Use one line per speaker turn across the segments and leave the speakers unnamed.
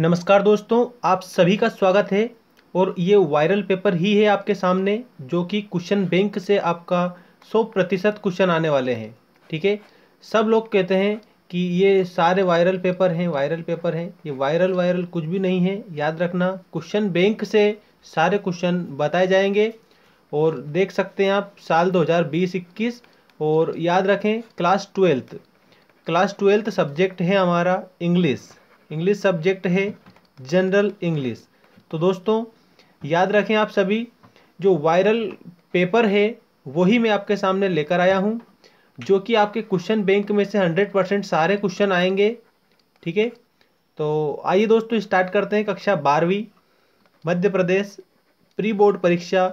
नमस्कार दोस्तों आप सभी का स्वागत है और ये वायरल पेपर ही है आपके सामने जो कि क्वेश्चन बैंक से आपका 100 प्रतिशत क्वेश्चन आने वाले हैं ठीक है सब लोग कहते हैं कि ये सारे वायरल पेपर हैं वायरल पेपर हैं ये वायरल वायरल कुछ भी नहीं है याद रखना क्वेश्चन बैंक से सारे क्वेश्चन बताए जाएंगे और देख सकते हैं आप साल दो 21 और याद रखें class twelfth class twelfth subject है हमारा इंग्लिश इंग्लिश सब्जेक्ट है जनरल इंग्लिश तो दोस्तों याद रखें आप सभी जो वायरल पेपर है वही मैं आपके सामने लेकर आया हूँ जो कि आपके क्वेश्चन बैंक में से हंड्रेड परसेंट सारे क्वेश्चन आएंगे ठीक है तो आइए दोस्तों स्टार्ट करते हैं कक्षा बारहवीं मध्य प्रदेश प्री बोर्ड परीक्षा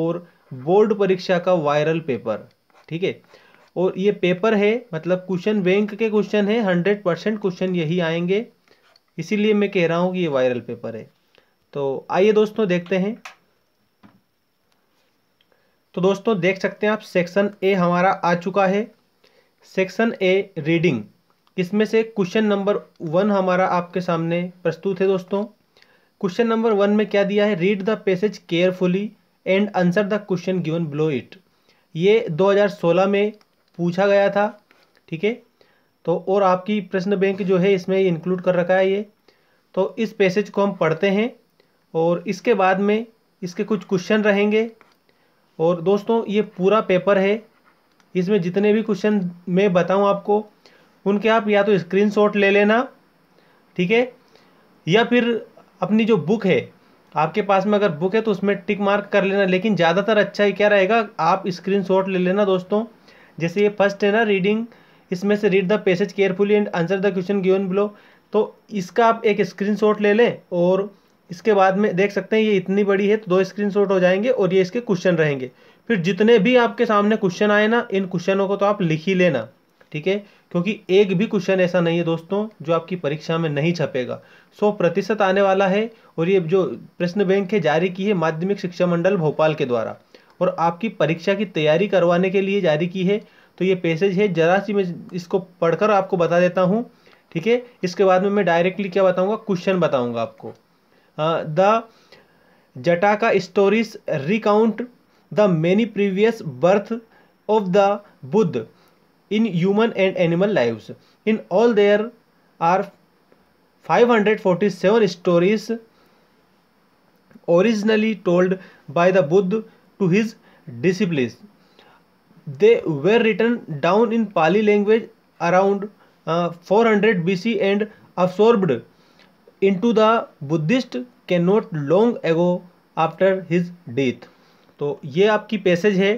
और बोर्ड परीक्षा का वायरल पेपर ठीक है और ये पेपर है मतलब क्वेश्चन बैंक के क्वेश्चन है हंड्रेड परसेंट क्वेश्चन यही आएंगे इसीलिए मैं कह रहा हूँ कि ये वायरल पेपर है तो आइए दोस्तों देखते हैं तो दोस्तों देख सकते हैं आप सेक्शन ए हमारा आ चुका है सेक्शन ए रीडिंग इसमें से क्वेश्चन नंबर वन हमारा आपके सामने प्रस्तुत है दोस्तों क्वेश्चन नंबर वन में क्या दिया है read the passage carefully and answer the question given below it ये 2016 में पूछा गया था ठीक है तो और आपकी प्रश्न बैंक जो है इसमें इंक्लूड कर रखा है ये तो इस पैसेज को हम पढ़ते हैं और इसके बाद में इसके कुछ क्वेश्चन रहेंगे और दोस्तों ये पूरा पेपर है इसमें जितने भी क्वेश्चन मैं बताऊं आपको उनके आप या तो स्क्रीनशॉट ले लेना ठीक है या फिर अपनी जो बुक है आपके पास में अगर बुक है तो उसमें टिक मार्क कर लेना लेकिन ज़्यादातर अच्छा ही क्या रहेगा आप स्क्रीनशॉट ले लेना दोस्तों जैसे ये फर्स्ट है ना रीडिंग इसमें से read the passage carefully and answer the question given below तो इसका आप एक स्क्रीनशॉट ले लें और इसके बाद में देख सकते हैं ये इतनी बड़ी है तो दो स्क्रीनशॉट हो जाएंगे और ये इसके क्वेश्चन रहेंगे फिर जितने भी आपके सामने क्वेश्चन आए ना इन क्वेश्चनों को तो आप लिख ही लेना ठीक है क्योंकि एक भी क्वेश्चन ऐसा नहीं है दोस्तों जो आपकी परीक्षा में नहीं छपेगा सौ प्रतिशत आने वाला है और ये जो प्रश्न बैंक है जारी की है माध्यमिक शिक्षा मंडल भोपाल के द्वारा और आपकी परीक्षा की तैयारी करवाने के लिए जारी की है तो ये पैसेज है ज़रा सी मैं इसको पढ़कर आपको बता देता हूँ ठीक है इसके बाद में मैं डायरेक्टली क्या बताऊँगा क्वेश्चन बताऊँगा आपको the Jataka stories recount the many previous birth of the Buddha in human and animal lives in all there are 547 stories originally told by the Buddha to his disciples they written down in Pali language around four hundred B C and absorbed into the Buddhist के not long ago after his death तो ये आपकी passage है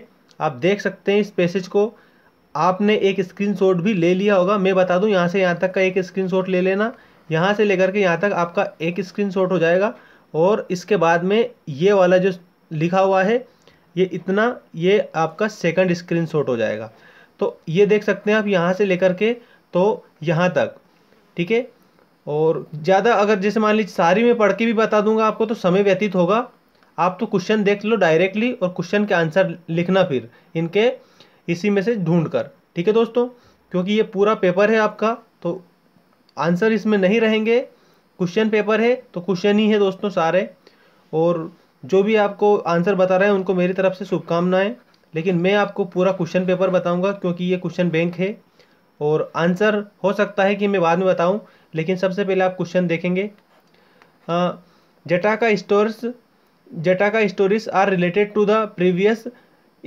आप देख सकते हैं इस पैसेज को आपने एक स्क्रीनशॉट भी ले लिया होगा मैं बता दूं यहाँ से यहाँ तक का एक स्क्रीनशॉट ले लेना यहाँ से लेकर के यहाँ तक आपका एक स्क्रीनशॉट हो जाएगा और इसके बाद में ये वाला जो लिखा हुआ है ये इतना ये आपका सेकंड स्क्रीन हो जाएगा तो ये देख सकते हैं आप यहाँ से लेकर के तो यहाँ तक ठीक है और ज़्यादा अगर जैसे मान लीजिए सारी में पढ़ के भी बता दूंगा आपको तो समय व्यतीत होगा आप तो क्वेश्चन देख लो डायरेक्टली और क्वेश्चन के आंसर लिखना फिर इनके इसी में से ढूंढ कर ठीक है दोस्तों क्योंकि ये पूरा पेपर है आपका तो आंसर इसमें नहीं रहेंगे क्वेश्चन पेपर है तो क्वेश्चन ही है दोस्तों सारे और जो भी आपको आंसर बता रहे हैं उनको मेरी तरफ से शुभकामनाएं लेकिन मैं आपको पूरा क्वेश्चन पेपर बताऊंगा क्योंकि ये क्वेश्चन बैंक है और आंसर हो सकता है कि मैं बाद में बताऊं लेकिन सबसे पहले आप क्वेश्चन देखेंगे जटा का stories Jataka stories are related to the previous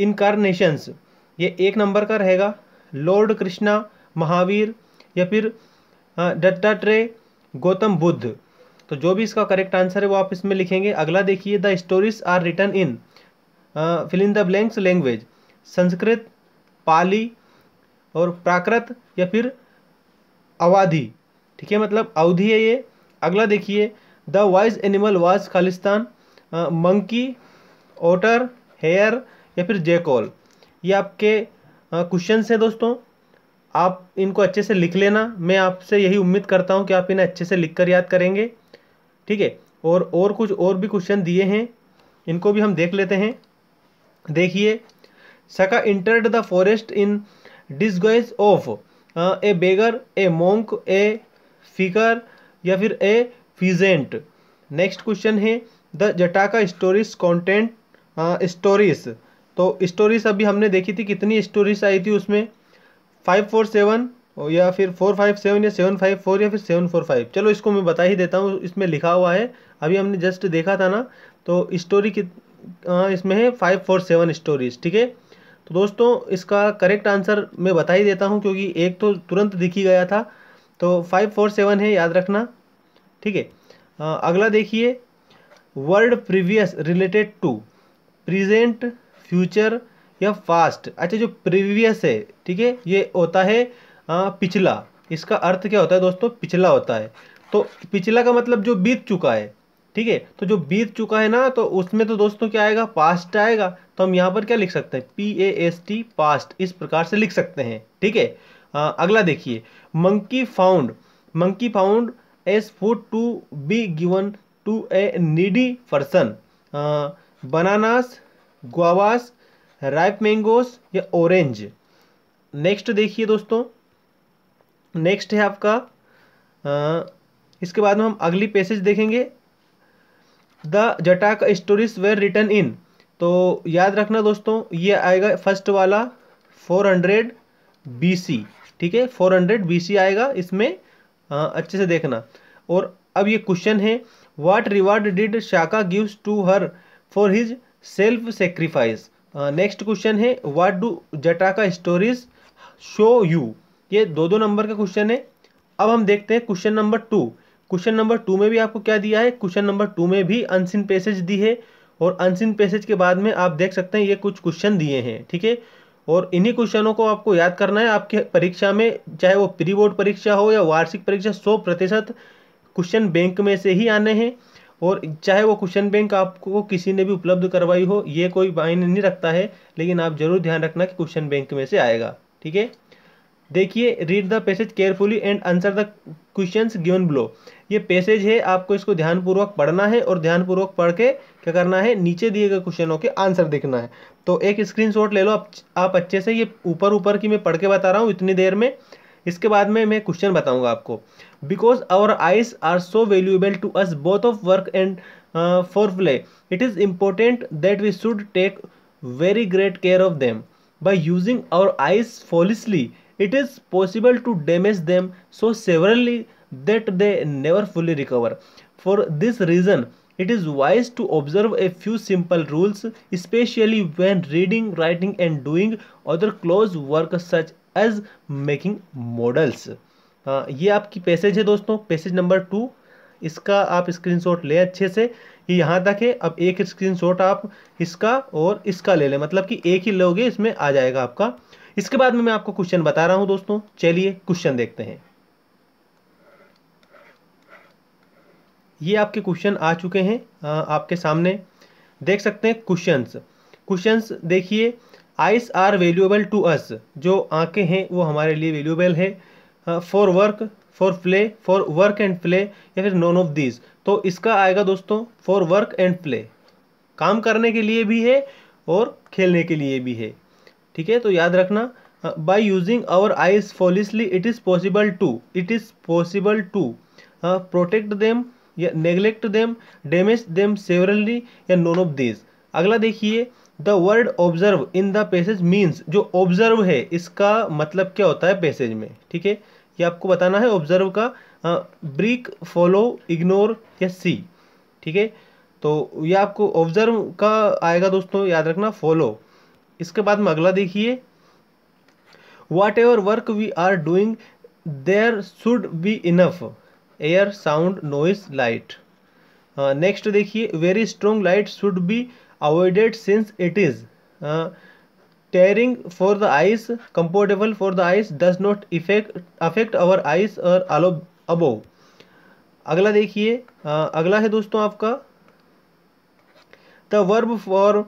incarnations ये एक नंबर का रहेगा लॉर्ड कृष्णा महावीर या फिर दत्तात्रेय गौतम बुद्ध तो जो भी इसका करेक्ट आंसर है वो आप इसमें लिखेंगे अगला देखिए the stories are written in fill in the blanks language Sanskrit Pali और प्राकृत या फिर अवाधि ठीक है मतलब अवधि है ये अगला देखिए द वाइज एनिमल वाज खालिस्तान मंकी ओटर हेयर या फिर जेकॉल ये आपके क्वेश्चन uh, हैं दोस्तों आप इनको अच्छे से लिख लेना मैं आपसे यही उम्मीद करता हूँ कि आप इन्हें अच्छे से लिख कर याद करेंगे ठीक है और और कुछ और भी क्वेश्चन दिए हैं इनको भी हम देख लेते हैं देखिए Sakka entered the forest in disguise of a beggar a monk a fakir या फिर ए फिजेंट नेक्स्ट क्वेश्चन है the Jataka stories contain stories तो स्टोरीज अभी हमने देखी थी कितनी स्टोरीज आई थी उसमें फाइव फोर सेवन या फिर फोर फाइव सेवन या सेवन फाइव फोर या फिर सेवन फोर फाइव चलो इसको मैं बता ही देता हूँ इसमें लिखा हुआ है अभी हमने जस्ट देखा था ना तो स्टोरी कित इसमें है फाइव फोर सेवन स्टोरीज ठीक है तो दोस्तों इसका करेक्ट आंसर मैं बता ही देता हूँ क्योंकि एक तो तुरंत दिख ही गया था तो फाइव फोर सेवन है याद रखना ठीक है अगला देखिए word previous related to present future या फास्ट अच्छा जो प्रीवियस है ठीक है ये होता है हाँ, पिछला इसका अर्थ क्या होता है दोस्तों पिछला होता है तो पिछला का मतलब जो बीत चुका है ठीक है तो जो बीत चुका है ना तो उसमें तो दोस्तों क्या आएगा पास्ट आएगा तो हम यहाँ पर क्या लिख सकते हैं P A S T past इस प्रकार से लिख सकते हैं ठीक है हाँ, अगला देखिए monkey found monkey found as food to be given to a needy person bananas guavas ripe mangoes या ऑरेंज नेक्स्ट देखिए दोस्तों नेक्स्ट है आपका आ, इसके बाद में हम अगली पैसेज देखेंगे the Jataka stories where return इन तो याद रखना दोस्तों ये आएगा फर्स्ट वाला फोर हंड्रेड बी सी ठीक है फोर हंड्रेड बी सी आएगा इसमें आ, अच्छे से देखना और अब ये क्वेश्चन है what reward did Sakka gives to her for his self sacrifice next question है वाट डू जटा का स्टोरीज शो यू ये दो दो नंबर का क्वेश्चन है अब हम देखते हैं question number two question number two में भी आपको क्या दिया है क्वेश्चन नंबर टू में भी अनसिन पैसेज दी है और अनसिन पैसेज के बाद में आप देख सकते हैं ये कुछ क्वेश्चन दिए हैं ठीक है और इन्हीं क्वेश्चनों को आपको याद करना है आपके परीक्षा में चाहे वो प्री बोर्ड परीक्षा हो या वार्षिक परीक्षा सौ प्रतिशत क्वेश्चन बैंक में से ही आने हैं और चाहे वो क्वेश्चन बैंक आपको किसी ने भी उपलब्ध करवाई हो ये कोई मायने नहीं रखता है लेकिन आप जरूर ध्यान रखना कि क्वेश्चन बैंक में से आएगा ठीक है देखिए read the passage carefully and answer the questions given below ये पैसेज है आपको इसको ध्यानपूर्वक पढ़ना है और ध्यानपूर्वक पढ़ के क्या करना है नीचे दिए गए क्वेश्चनों के आंसर देखना है तो एक स्क्रीनशॉट ले लो आप आप अच्छे से ये ऊपर ऊपर की मैं पढ़ के बता रहा हूँ इतनी देर में इसके बाद में मैं क्वेश्चन बताऊंगा आपको because our eyes are so valuable to us both of work and for play it is important that we should take very great care of them by using our eyes foolishly it is possible to damage them so severely that they never fully recover for this reason it is wise to observe a few simple rules especially when reading writing and doing other close work such as making models ah, ये आपकी passage है दोस्तों passage number two इसका आप screenshot लें अच्छे से ये यहाँ तक है अब एक स्क्रीनशॉट आप इसका और इसका ले लें मतलब कि एक ही लोगे इसमें आ जाएगा आपका इसके बाद में मैं आपको क्वेश्चन बता रहा हूं दोस्तों चलिए क्वेश्चन देखते हैं ये आपके क्वेश्चन आ चुके हैं आपके सामने देख सकते हैं क्वेश्चंस क्वेश्चंस देखिए eyes are valuable to us जो आंखें हैं वो हमारे लिए वैल्यूएबल है for work for play for work and play या फिर नॉन ऑफ दिस तो इसका आएगा दोस्तों फॉर वर्क एंड प्ले काम करने के लिए भी है और खेलने के लिए भी है ठीक है तो याद रखना by using our eyes foolishly it is possible to it is possible to protect them या neglect them damage them severely या नोन ऑफ दिस अगला देखिए the word observe in the passage means जो ऑब्जर्व है इसका मतलब क्या होता है पैसेज में ठीक है ये आपको बताना है ऑब्जर्व का ब्रिक फॉलो इग्नोर या सी ठीक है तो ये आपको ऑब्जर्व का आएगा दोस्तों याद रखना फॉलो इसके बाद में अगला देखिए whatever work we are doing there should be enough air sound noise light next देखिए very strong light should be avoided since it is tiring for the eyes comfortable for the eyes does not effect affect our eyes और allow above अगला देखिए uh, अगला है दोस्तों आपका the verb for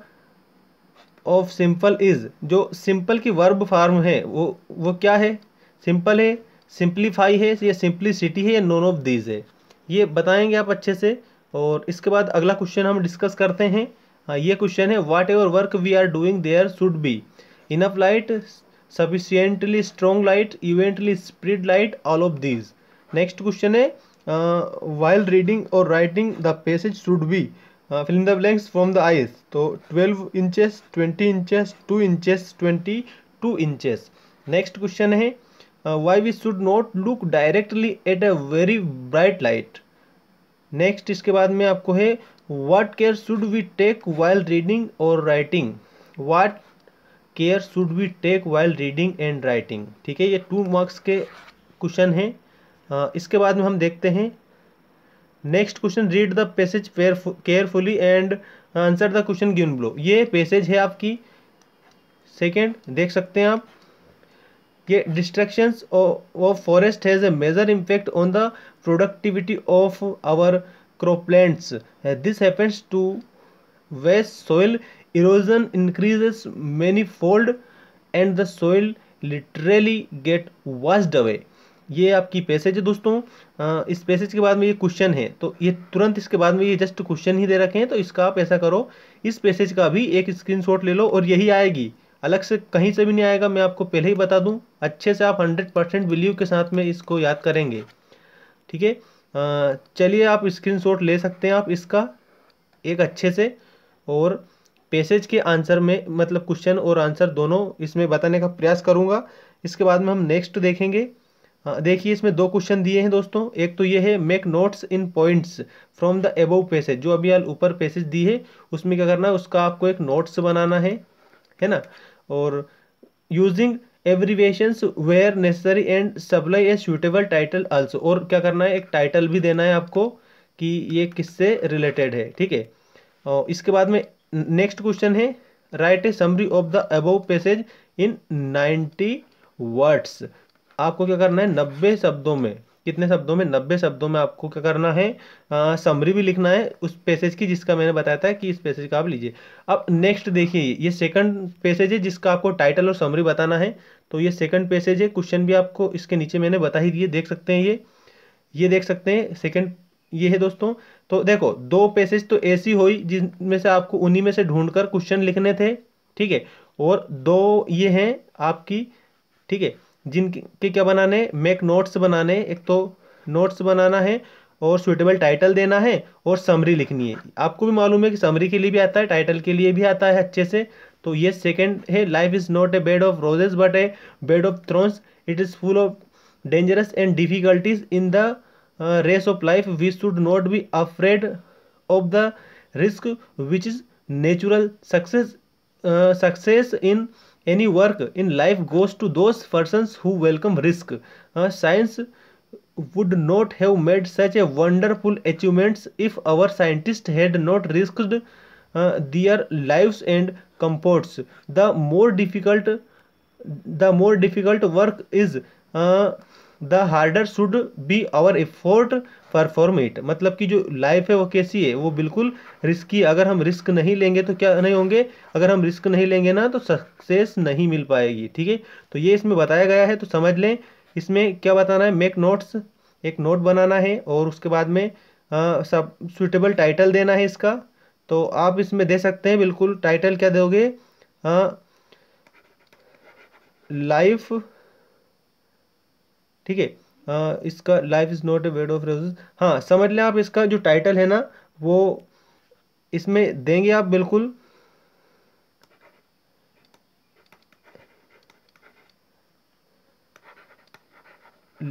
of simple is जो simple की verb form है वो वो क्या है सिंपल है सिंप्लीफाई है या सिंप्लिसिटी है या नॉन ऑफ दीज है ये बताएंगे आप अच्छे से और इसके बाद अगला क्वेश्चन हम डिस्कस करते हैं हाँ ये क्वेश्चन है whatever work we are doing there should be enough light sufficiently strong light evenly spread light all of these next question है वाइल रीडिंग और writing the passage should be filling the blanks from the eyes तो twelve inches twenty inches two inches twenty two inches next question है why we should not look directly at a very bright light next इसके बाद में आपको है what care should we take while reading और writing what care should we take while reading and writing ठीक है ये टू मार्क्स के क्वेश्चन हैं uh, इसके बाद में हम देखते हैं next question read the passage carefully and answer the question given below ये पैसेज है आपकी सेकेंड देख सकते हैं आप ये destructions of forest has a major impact on the productivity of our croplands this happens to waste soil erosion increases many fold and the soil literally get washed away ये आपकी passage है दोस्तों इस पैसेज के बाद में ये question है तो ये तुरंत इसके बाद में ये जस्ट क्वेश्चन ही दे रखे हैं तो इसका आप ऐसा करो इस पैसेज का भी एक स्क्रीनशॉट ले लो और यही आएगी अलग से कहीं से भी नहीं आएगा मैं आपको पहले ही बता दूं अच्छे से आप हंड्रेड परसेंट बिलीव के साथ में इसको याद करेंगे ठीक है चलिए आप स्क्रीन ले सकते हैं आप इसका एक अच्छे से और पैसेज के आंसर में मतलब क्वेश्चन और आंसर दोनों इसमें बताने का प्रयास करूँगा इसके बाद में हम नेक्स्ट देखेंगे हाँ, देखिए इसमें दो क्वेश्चन दिए हैं दोस्तों एक तो ये है make notes in points from the above passage जो अभी आप ऊपर पैसेज दी है उसमें क्या करना है उसका आपको एक नोट्स बनाना है है ना और using abbreviations where necessary and supply a suitable title also और क्या करना है एक टाइटल भी देना है आपको कि ये किससे रिलेटेड है ठीक है और इसके बाद में नेक्स्ट क्वेश्चन है write a summary of the above passage in ninety words आपको क्या करना है नब्बे शब्दों में कितने शब्दों में नब्बे शब्दों में आपको क्या करना है समरी भी लिखना है उस पैसेज की जिसका मैंने बताया था कि इस पैसेज का आप लीजिए अब नेक्स्ट देखिए ये सेकंड पैसेज है जिसका आपको टाइटल और समरी बताना है तो ये सेकंड पैसेज है क्वेश्चन भी आपको इसके नीचे मैंने बता ही दिए देख सकते हैं ये ये देख सकते हैं सेकेंड ये है दोस्तों तो देखो दो पैसेज तो ऐसी हुई जिनमें से आपको उन्हीं में से ढूंढ क्वेश्चन लिखने थे ठीक है और दो ये हैं आपकी ठीक है जिनके क्या बनाने मेक नोट्स बनाने एक तो नोट्स बनाना है और सुइटेबल टाइटल देना है और समरी लिखनी है आपको भी मालूम है कि समरी के लिए भी आता है टाइटल के लिए भी आता है अच्छे से तो ये सेकंड है life is not a bed of roses but a bed of thorns it is full of dangerous and difficulties in the race of life we should not be afraid of the risk which is natural success success in any work in life goes to those persons who welcome risk. Uh, science would not have made such a wonderful achievements if our scientists had not risked uh, their lives and comforts. The more difficult, the more difficult work is. Uh, the harder should be our effort perform it मतलब कि जो life है वो कैसी है वो बिल्कुल risky अगर हम रिस्क नहीं लेंगे तो क्या नहीं होंगे अगर हम रिस्क नहीं लेंगे ना तो सक्सेस नहीं मिल पाएगी ठीक है तो ये इसमें बताया गया है तो समझ लें इसमें क्या बताना है मेक नोट्स एक नोट बनाना है और उसके बाद में आ, सब सुटेबल टाइटल देना है इसका तो आप इसमें दे सकते हैं बिल्कुल टाइटल क्या दोगे लाइफ ठीक है इसका life is not a bed of roses हाँ समझ लें आप इसका जो टाइटल है ना वो इसमें देंगे आप बिल्कुल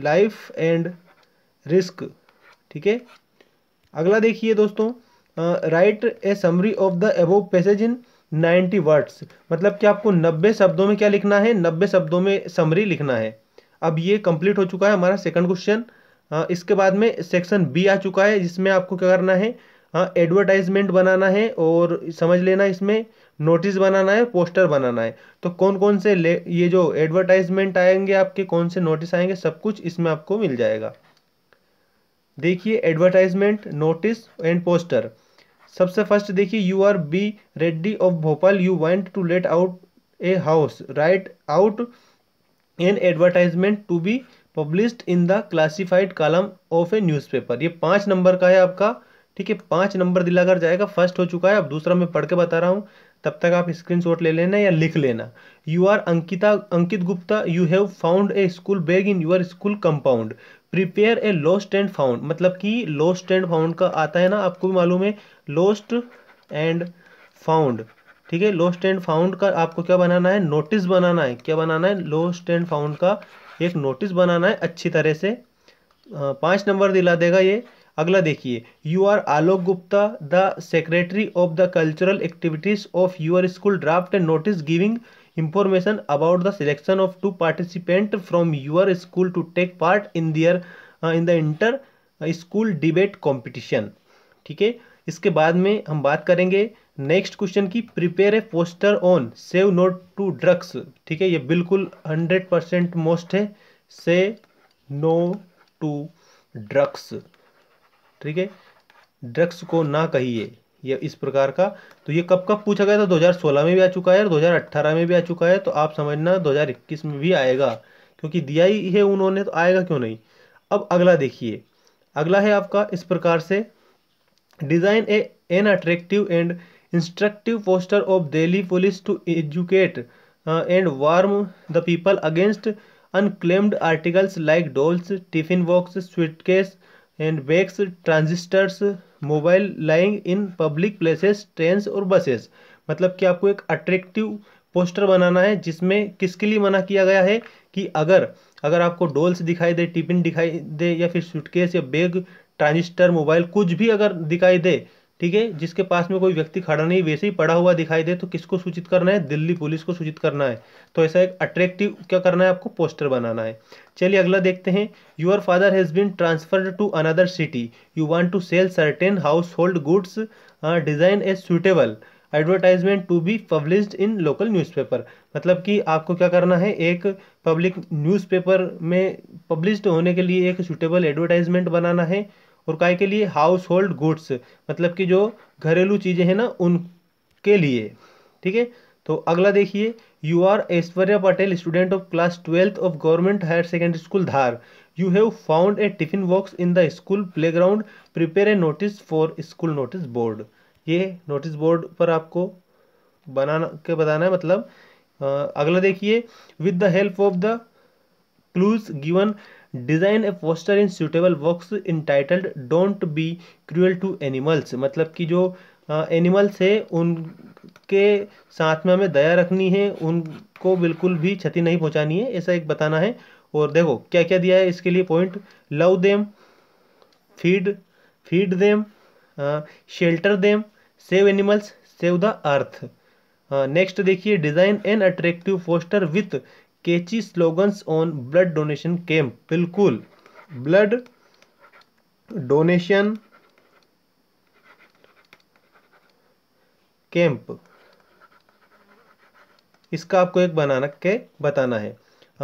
लाइफ एंड रिस्क ठीक है अगला देखिए दोस्तों write a summary of the above passage in ninety words मतलब कि आपको नब्बे शब्दों में क्या लिखना है नब्बे शब्दों में समरी लिखना है अब ये कंप्लीट हो चुका है हमारा सेकंड क्वेश्चन हाँ, इसके बाद में सेक्शन बी आ चुका है जिसमें आपको क्या करना है एडवर्टाइजमेंट हाँ, बनाना है और समझ लेना इसमें नोटिस बनाना है पोस्टर बनाना है तो कौन कौन से ये जो एडवर्टाइजमेंट आएंगे आपके कौन से नोटिस आएंगे सब कुछ इसमें आपको मिल जाएगा देखिए एडवर्टाइजमेंट नोटिस एंड पोस्टर सबसे फर्स्ट देखिए you are B Reddy of Bhopal you want to let out a house write out an advertisement to be published in the classified column of a newspaper ये पांच नंबर का है आपका ठीक है पांच नंबर दिलाकर जाएगा फर्स्ट हो चुका है अब दूसरा मैं पढ़ के बता रहा हूँ तब तक आप स्क्रीनशॉट ले लेना या लिख लेना you are Ankita Ankit Gupta you have found a school bag in your school compound prepare a lost and found मतलब कि लॉस्ट एंड फाउंड का आता है ना आपको भी मालूम है लॉस्ट एंड फाउंड ठीक है लोस्ट एंड फाउंड का आपको क्या बनाना है नोटिस बनाना है क्या बनाना है लोस्ट एंड फाउंड का एक नोटिस बनाना है अच्छी तरह से पाँच नंबर दिला देगा ये अगला देखिए you are Alok Gupta the secretary of the cultural activities of your school draft and notice giving information about the selection of two participant from your school to take part in their in the inter school debate competition ठीक है इसके बाद में हम बात करेंगे next question की prepare a poster on save note to drugs ठीक है ये बिल्कुल हंड्रेड परसेंट मोस्ट है से नो टू ड्रग्स ठीक है ड्रग्स को ना कहिए ये इस प्रकार का तो ये कब कब पूछा गया था 2016 में भी आ चुका है और 2018 में भी आ चुका है तो आप समझना 2021 में भी आएगा क्योंकि दिया ही है उन्होंने तो आएगा क्यों नहीं अब अगला देखिए अगला है आपका इस प्रकार से design a an attractive and instructive poster of Delhi police to educate and warn the people against unclaimed articles like dolls tiffin box suitcase and bags transistors mobile lying in public places trains और buses मतलब कि आपको एक attractive poster बनाना है जिसमें किसके लिए मना किया गया है कि अगर अगर आपको डोल्स दिखाई दे टिफिन दिखाई दे या फिर सूटकेस या बैग ट्रांजिस्टर मोबाइल कुछ भी अगर दिखाई दे ठीक है जिसके पास में कोई व्यक्ति खड़ा नहीं वैसे ही पड़ा हुआ दिखाई दे तो किसको सूचित करना है दिल्ली पुलिस को सूचित करना है तो ऐसा एक अट्रैक्टिव क्या करना है आपको पोस्टर बनाना है चलिए अगला देखते हैं your father has been transferred to another city you want to sell certain household goods design as suitable advertisement to be publish in local newspaper मतलब कि आपको क्या करना है एक पब्लिक न्यूज़पेपर में पब्लिश्ड होने के लिए एक सुटेबल एडवर्टाइजमेंट बनाना है और काय के लिए हाउस होल्ड गुड्स मतलब कि जो घरेलू चीज़ें हैं ना उनके लिए ठीक है तो अगला देखिए you are Aishwarya Patel student of class twelfth of government higher secondary school Dhar you have found a tiffin box in the school playground prepare a notice for school notice board ये नोटिस बोर्ड पर आपको बनाना के बताना है मतलब आ, अगला देखिए with the help of the clues given design a poster in suitable works titled don't be cruel to animals मतलब कि जो एनिमल्स है उनके साथ में हमें दया रखनी है उनको बिल्कुल भी क्षति नहीं पहुंचानी है ऐसा एक बताना है और देखो क्या क्या दिया है इसके लिए point love them feed feed them shelter them save animals save the earth next देखिए design an attractive poster with catchy slogans on blood donation camp बिल्कुल ब्लड डोनेशन कैंप इसका आपको एक बनाना के बताना है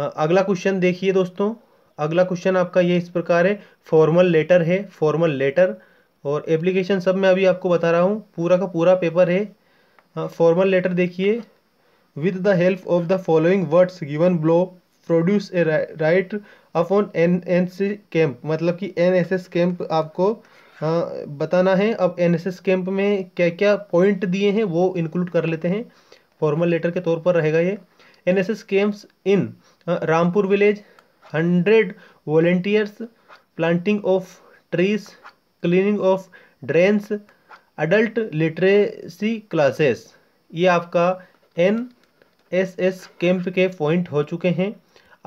अगला क्वेश्चन देखिए दोस्तों अगला क्वेश्चन आपका ये इस प्रकार है फॉर्मल लेटर है फॉर्मल लेटर और एप्लीकेशन सब मैं अभी आपको बता रहा हूँ पूरा का पूरा पेपर है फॉर्मल लेटर देखिए with the help of the following words given below produce a write upon an N C camp मतलब कि एन एस एस कैंप आपको हाँ, बताना है अब एन एस एस कैंप में क्या क्या पॉइंट दिए हैं वो इंक्लूड कर लेते हैं फॉर्मल लेटर के तौर पर रहेगा ये N S S camps in Rampur village hundred volunteers planting of trees cleaning of drains adult literacy classes ये आपका एन एस एस कैंप के पॉइंट हो चुके हैं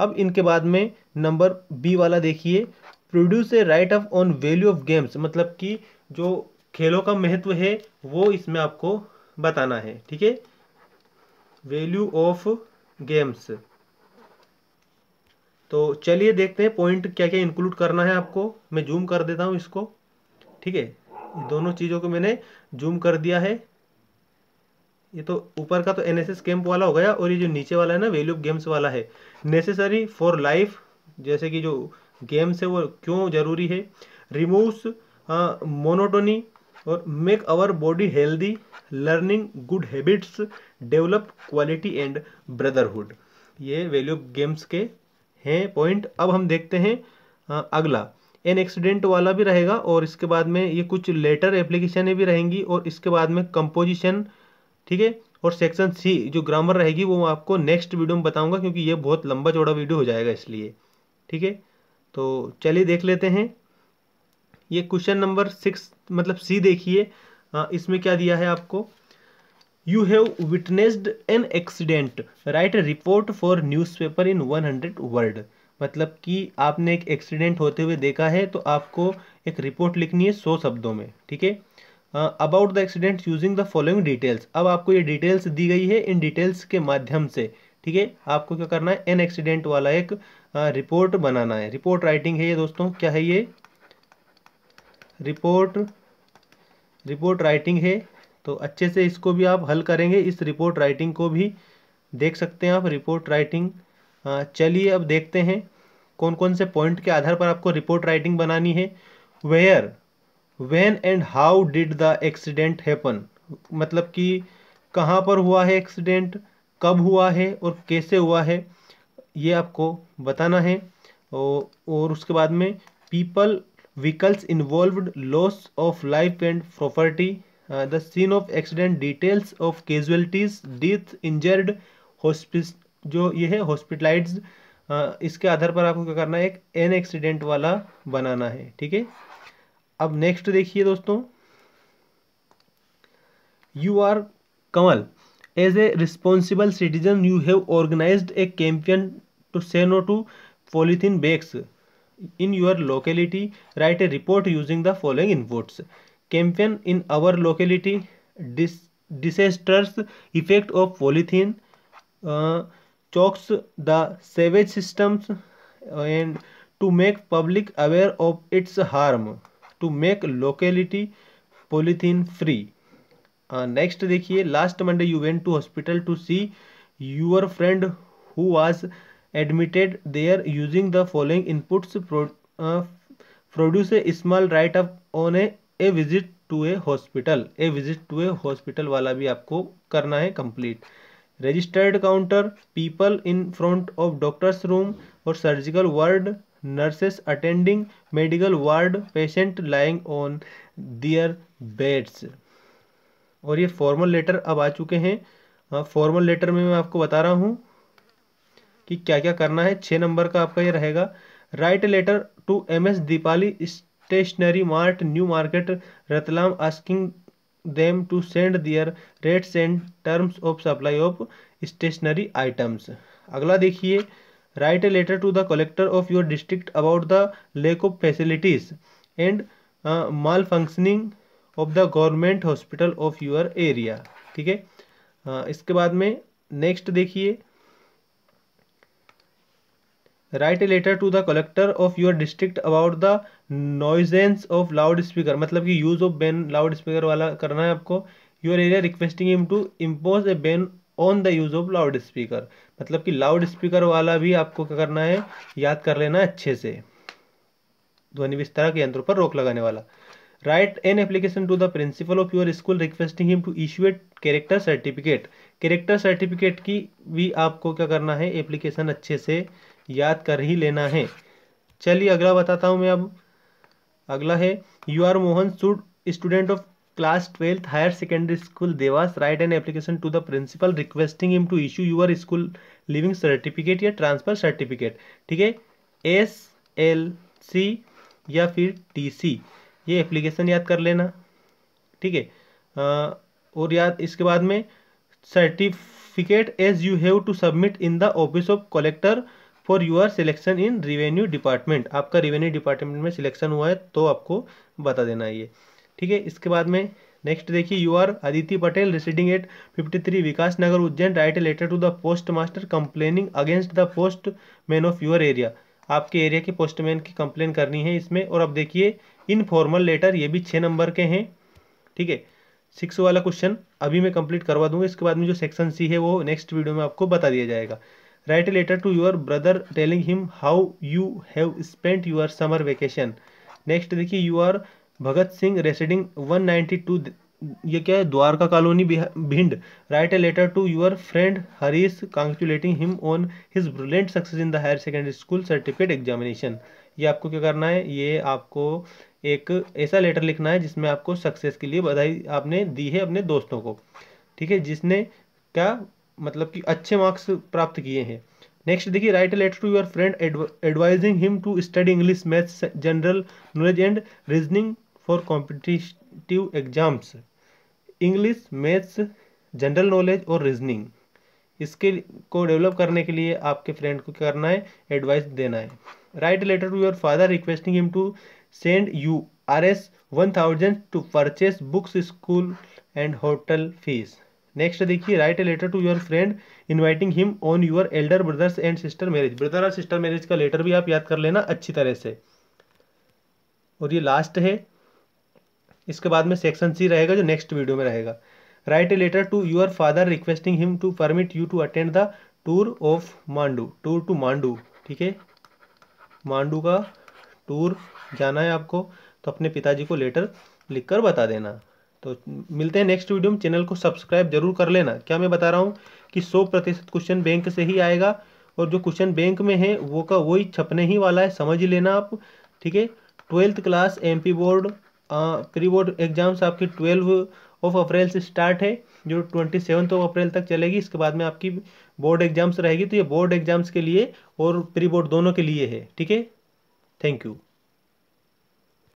अब इनके बाद में नंबर बी वाला देखिए produce a write of on value of games मतलब कि जो खेलों का महत्व है वो इसमें आपको बताना है ठीक है वैल्यू ऑफ गेम्स तो चलिए देखते हैं पॉइंट क्या क्या इंक्लूड करना है आपको मैं जूम कर देता हूँ इसको ठीक है दोनों चीज़ों को मैंने जूम कर दिया है ये तो ऊपर का तो एन एस कैंप वाला हो गया और ये जो नीचे वाला है ना वेल्यू गेम्स वाला है नेसेसरी फॉर लाइफ जैसे कि जो गेम्स है वो क्यों ज़रूरी है रिमूव्स मोनोटोनी और make our body healthy learning good habits develop quality and brotherhood ये वैल्यू गेम्स के हैं पॉइंट अब हम देखते हैं आ, अगला एन एक्सीडेंट वाला भी रहेगा और इसके बाद में ये कुछ लेटर एप्लीकेशन भी रहेंगी और इसके बाद में कंपोजिशन ठीक है और सेक्शन सी जो ग्रामर रहेगी वो आपको नेक्स्ट वीडियो में बताऊंगा क्योंकि ये बहुत लंबा चौड़ा वीडियो हो जाएगा इसलिए ठीक है तो चलिए देख लेते हैं ये क्वेश्चन नंबर सिक्स मतलब सी देखिए इसमें क्या दिया है आपको you have witnessed an accident write report for newspaper in one hundred word मतलब कि आपने एक एक्सीडेंट होते हुए देखा है तो आपको एक रिपोर्ट लिखनी है सौ शब्दों में ठीक है about the accident using the following details अब आपको ये डिटेल्स दी गई है इन डिटेल्स के माध्यम से ठीक है आपको क्या करना है एन एक्सीडेंट वाला एक रिपोर्ट uh, बनाना है रिपोर्ट राइटिंग है ये दोस्तों क्या है ये रिपोर्ट रिपोर्ट राइटिंग है तो अच्छे से इसको भी आप हल करेंगे इस रिपोर्ट राइटिंग को भी देख सकते हैं आप रिपोर्ट राइटिंग uh, चलिए अब देखते हैं कौन कौन से पॉइंट के आधार पर आपको रिपोर्ट राइटिंग बनानी है where when and how did the accident happen मतलब कि कहाँ पर हुआ है एक्सीडेंट कब हुआ है और कैसे हुआ है ये आपको बताना है और उसके बाद में people vehicles involve loss of life and property the scene of accident details of casualties death injured hospice जो ये है हॉस्पिटलाइज्ड uh, इसके आधार पर आपको क्या करना है एक एन एक्सीडेंट वाला बनाना है ठीक है अब नेक्स्ट देखिए दोस्तों you are Kamal as a responsible citizen you have organise a campaign to say no to polythene bags in your locality write a report using the following inputs campaign in our locality disasters effect of polythene chokes the sewage systems and to make public aware of its harm to make locality polythene free next देखिए last Monday you went to hospital to see your friend who was admitted there using the following inputs produce a small write up on a a visit to a hospital a visit to a hospital वाला भी आपको करना है complete registered counter people in front of doctors room और surgical ward nurses attending medical ward patient lying on their beds और ये formal letter अब आ चुके हैं फॉर्मल लेटर में मैं आपको बता रहा हूँ कि क्या क्या करना है छः नंबर का आपका ये रहेगा write letter to M S Deepali stationery mart new market Ratlam asking them to send their rates and terms of supply of stationery items अगला देखिए write a letter to the collector of your district about the lack of facilities and malfunctioning of the government hospital of your area ठीक है uh, इसके बाद में next देखिए write a letter to the collector of your district about the nuisance of loud speaker मतलब कि use of ban loud speaker वाला करना है आपको your area requesting to impose a ban on the use of loud speaker मतलब कि loud speaker वाला भी आपको क्या करना है याद कर लेना अच्छे से ध्वनि विस्तारक यंत्रों पर रोक लगाने वाला write an application to the principal of your school requesting him to issue at character certificate character certificate की भी आपको क्या करना है एप्लीकेशन अच्छे से याद कर ही लेना है चलिए अगला बताता हूँ मैं अब अगला है you are Mohan Sood student of class twelfth higher secondary school Dewas write an application to the principal requesting him to issue your school leaving certificate या ट्रांसफर सर्टिफिकेट ठीक है एस एल सी या फिर टी सी ये एप्लीकेशन याद कर लेना ठीक है और याद इसके बाद में certificate as you have to submit in the office of collector for your selection in revenue department आपका रिवेन्यू डिपार्टमेंट में सिलेक्शन हुआ है तो आपको बता देना ये ठीक है इसके बाद में नेक्स्ट देखिए you are Aditya Patel residing at 53 Vikas Nagar Ujjain write a letter to the post master complaining against the post man of your area आपके एरिया के पोस्टमैन की कंप्लेन करनी है इसमें और अब देखिए इनफॉर्मल लेटर ये भी छः नंबर के हैं ठीक है सिक्स वाला क्वेश्चन अभी मैं कंप्लीट करवा दूंगा इसके बाद में जो सेक्शन सी है वो नेक्स्ट वीडियो में आपको बता दिया जाएगा write a letter to your brother telling him how you have spent your summer vacation next देखिए you are Bhagat Singh residing 192 ये क्या है Dwarka colony Bhind write a letter to your friend Harish congratulating him on his brilliant success in the higher secondary school certificate examination ये आपको क्या करना है ये आपको एक ऐसा लेटर लिखना है जिसमें आपको सक्सेस के लिए बधाई आपने दी है अपने दोस्तों को ठीक है जिसने क्या मतलब कि अच्छे मार्क्स प्राप्त किए हैं नेक्स्ट देखिए write letter to your friend advising him to study English maths general knowledge and reasoning for competitive exams English maths general knowledge और रीजनिंग इसके को डेवलप करने के लिए आपके फ्रेंड को करना है एडवाइस देना है write letter to your father requesting him to send you R S one thousand to purchase books school and hotel fees next देखिए write a letter to your friend inviting him on your elder brothers and sister marriage brother और sister marriage का letter भी आप याद कर लेना अच्छी तरह से और ये लास्ट है इसके बाद में सेक्शन सी रहेगा जो नेक्स्ट वीडियो में रहेगा write a letter to your father requesting him to permit you to attend the tour of Mandu tour to Mandu ठीक है मांडू का टूर जाना है आपको तो अपने पिताजी को लेटर लिखकर बता देना तो मिलते हैं नेक्स्ट वीडियो में चैनल को सब्सक्राइब जरूर कर लेना क्या मैं बता रहा हूँ कि सौ प्रतिशत क्वेश्चन बैंक से ही आएगा और जो क्वेश्चन बैंक में है वो का वही छपने ही वाला है समझ लेना आप ठीक है twelfth class MP board pre board exams आपकी ट्वेल्व ऑफ अप्रैल से स्टार्ट है जो ट्वेंटी सेवन्थ ऑफ अप्रैल तक चलेगी इसके बाद में आपकी बोर्ड एग्ज़ाम्स रहेगी तो ये बोर्ड एग्ज़ाम्स के लिए और प्री बोर्ड दोनों के लिए है ठीक है थैंक यू